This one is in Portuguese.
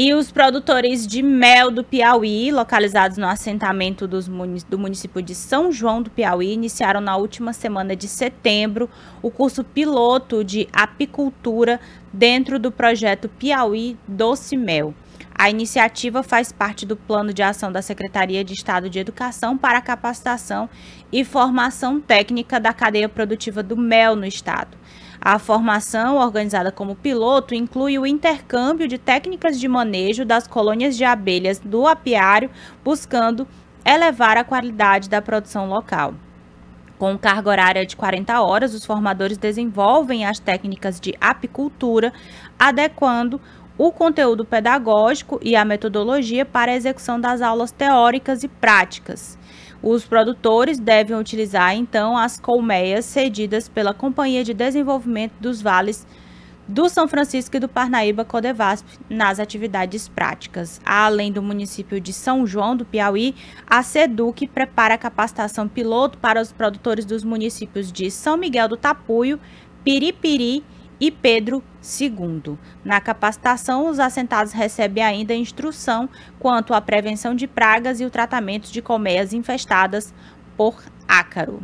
E os produtores de mel do Piauí, localizados no assentamento munic do município de São João do Piauí, iniciaram na última semana de setembro o curso piloto de apicultura dentro do projeto Piauí Doce Mel. A iniciativa faz parte do plano de ação da Secretaria de Estado de Educação para capacitação e formação técnica da cadeia produtiva do mel no estado. A formação, organizada como piloto, inclui o intercâmbio de técnicas de manejo das colônias de abelhas do apiário, buscando elevar a qualidade da produção local. Com carga horária de 40 horas, os formadores desenvolvem as técnicas de apicultura, adequando o conteúdo pedagógico e a metodologia para a execução das aulas teóricas e práticas. Os produtores devem utilizar então as colmeias cedidas pela Companhia de Desenvolvimento dos Vales do São Francisco e do Parnaíba Codevasp nas atividades práticas. Além do município de São João do Piauí, a SEDUC prepara a capacitação piloto para os produtores dos municípios de São Miguel do Tapuio, Piripiri, e Pedro II. Na capacitação, os assentados recebem ainda instrução quanto à prevenção de pragas e o tratamento de colmeias infestadas por ácaro.